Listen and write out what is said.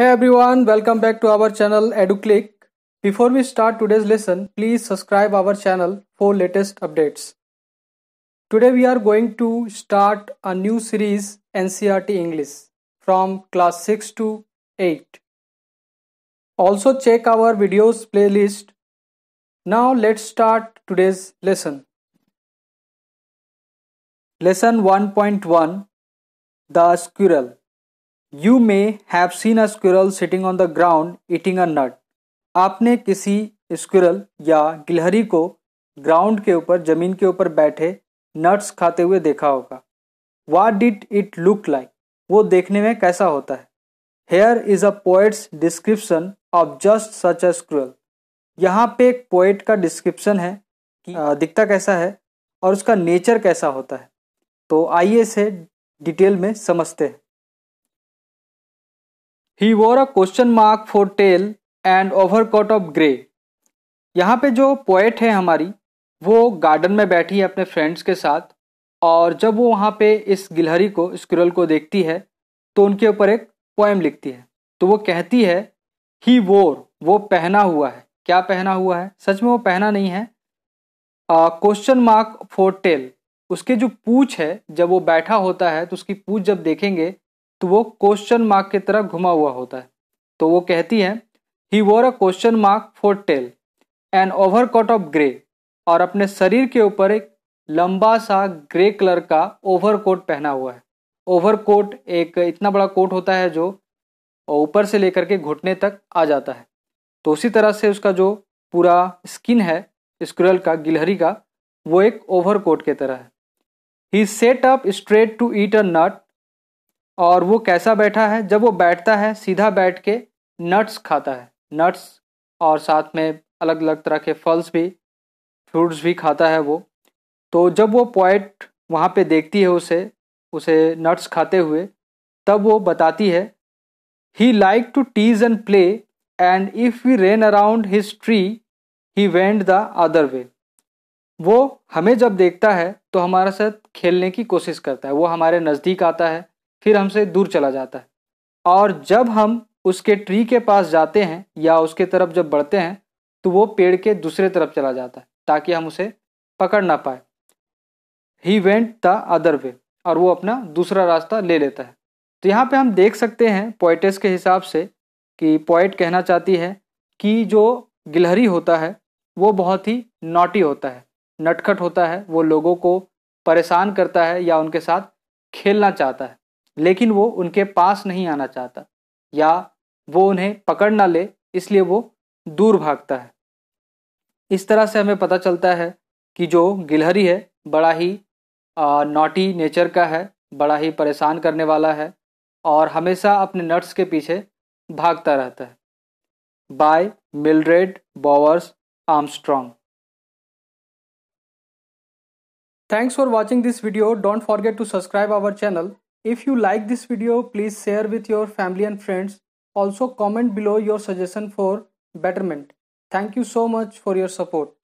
Hey everyone, welcome back to our channel EduClick. Before we start today's lesson, please subscribe our channel for latest updates. Today we are going to start a new series NCRT English from class 6 to 8. Also check our videos playlist. Now let's start today's lesson. Lesson 1.1 The Squirrel you may have seen a squirrel sitting on the ground eating a nut आपने किसी squirrel या गिलहरी को ground के ऊपर जमीन के ऊपर बैठे नट्स खाते हुए देखा होगा what did it look like वो देखने में कैसा होता है here is a poet's description of just such a squirrel यहाँ पे एक पोएट का डिस्क्रिप्शन है कि दिखता कैसा है और उसका नेचर कैसा होता है तो आइए इसे डिटेल में समझते हैं he wore a question mark for tail and over of of grey यहाँ पे जो पोएट है हमारी वो गार्डन में बैठी है अपने फ्रेंड्स के साथ और जब वो वहाँ पे इस गिलहरी को स्क्रल को देखती है तो उनके ऊपर एक पोएम लिखती है तो वो कहती है ही वोर वो पहना हुआ है क्या पहना हुआ है सच में वो पहना नहीं है क्वेश्चन मार्क फॉर टेल उसके जो पूछ है जब वो बैठा होता है तो उसकी पूछ जब देखेंगे तो वो क्वेश्चन मार्क की तरह घुमा हुआ होता है तो वो कहती है he wore a question mark for tail an coat of grey और अपने शरीर के ऊपर एक लंबा सा ग्रे कलर का ओवर कोट पहना हुआ है ओवर कोट एक इतना बड़ा कोट होता है जो ऊपर से लेकर के घुटने तक आ जाता है तो उसी तरह से उसका जो पूरा स्किन है स्क्रल का गिलहरी का वो एक ओवर कोट के तरह है he sat up straight to eat a nut और वो कैसा बैठा है जब वो बैठता है सीधा बैठ के नट्स खाता है नट्स और साथ में अलग अलग तरह के फल्स भी फ्रूट्स भी खाता है वो तो जब वो पॉइट वहाँ पे देखती है उसे उसे नट्स खाते हुए तब वो बताती है he like to tease and play and if we ran around his tree he went the other way वो हमें जब देखता है तो हमारे साथ खेलने की कोशिश करता है वो हमारे नज़दीक आता है फिर हमसे दूर चला जाता है और जब हम उसके ट्री के पास जाते हैं या उसके तरफ जब बढ़ते हैं तो वो पेड़ के दूसरे तरफ चला जाता है ताकि हम उसे पकड़ ना पाए he went the other way और वो अपना दूसरा रास्ता ले लेता है तो यहाँ पे हम देख सकते हैं पोइटेस के हिसाब से कि पोइट कहना चाहती है कि जो गिलहरी होता है वो बहुत ही नोटी होता है नटखट होता है वो लोगों को परेशान करता है या उनके साथ खेलना चाहता है लेकिन वो उनके पास नहीं आना चाहता या वो उन्हें पकड़ ना ले इसलिए वो दूर भागता है इस तरह से हमें पता चलता है कि जो गिलहरी है बड़ा ही नॉटी नेचर का है बड़ा ही परेशान करने वाला है और हमेशा अपने नट्स के पीछे भागता रहता है by Mildred Bowers Armstrong Thanks for watching this video. Don't forget to subscribe our channel. If you like this video, please share with your family and friends. Also comment below your suggestion for betterment. Thank you so much for your support.